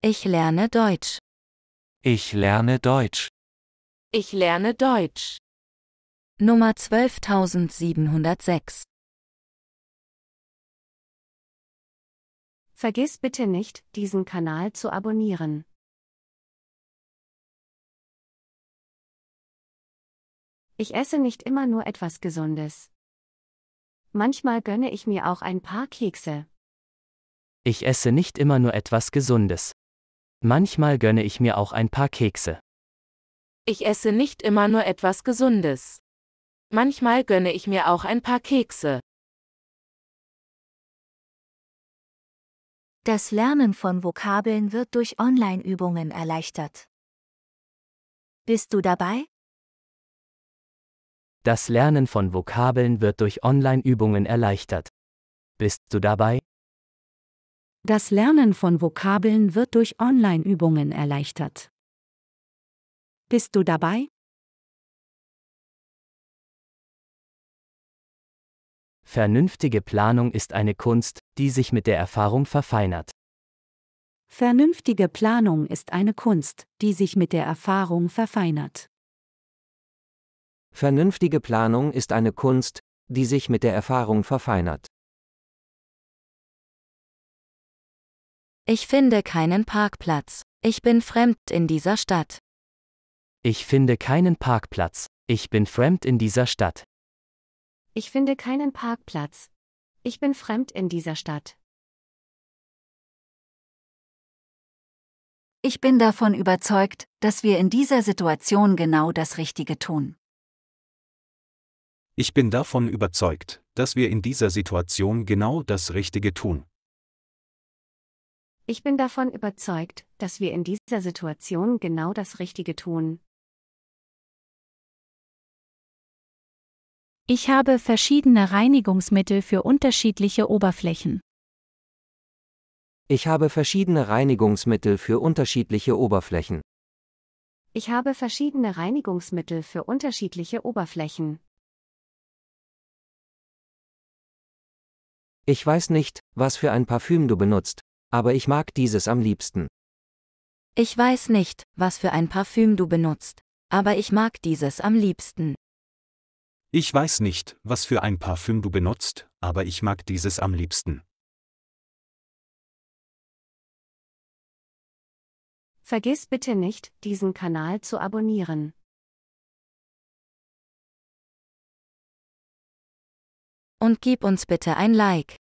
Ich lerne Deutsch. Ich lerne Deutsch. Ich lerne Deutsch. Nummer 12706. Vergiss bitte nicht, diesen Kanal zu abonnieren. Ich esse nicht immer nur etwas Gesundes. Manchmal gönne ich mir auch ein paar Kekse. Ich esse nicht immer nur etwas Gesundes. Manchmal gönne ich mir auch ein paar Kekse. Ich esse nicht immer nur etwas Gesundes. Manchmal gönne ich mir auch ein paar Kekse. Das Lernen von Vokabeln wird durch Online-Übungen erleichtert. Bist du dabei? Das Lernen von Vokabeln wird durch Online-Übungen erleichtert. Bist du dabei? Das Lernen von Vokabeln wird durch Online-Übungen erleichtert. Bist du dabei? Vernünftige Planung ist eine Kunst, die sich mit der Erfahrung verfeinert. Vernünftige Planung ist eine Kunst, die sich mit der Erfahrung verfeinert. Vernünftige Planung ist eine Kunst, die sich mit der Erfahrung verfeinert. Ich finde keinen Parkplatz. Ich bin fremd in dieser Stadt. Ich finde keinen Parkplatz. Ich bin fremd in dieser Stadt. Ich finde keinen Parkplatz. Ich bin fremd in dieser Stadt. Ich bin davon überzeugt, dass wir in dieser Situation genau das Richtige tun. Ich bin davon überzeugt, dass wir in dieser Situation genau das Richtige tun. Ich bin davon überzeugt, dass wir in dieser Situation genau das Richtige tun. Ich habe verschiedene Reinigungsmittel für unterschiedliche Oberflächen. Ich habe verschiedene Reinigungsmittel für unterschiedliche Oberflächen. Ich habe verschiedene Reinigungsmittel für unterschiedliche Oberflächen. Ich weiß nicht, was für ein Parfüm du benutzt, aber ich mag dieses am liebsten. Ich weiß nicht, was für ein Parfüm du benutzt, aber ich mag dieses am liebsten. Ich weiß nicht, was für ein Parfüm du benutzt, aber ich mag dieses am liebsten. Vergiss bitte nicht, diesen Kanal zu abonnieren. Und gib uns bitte ein Like.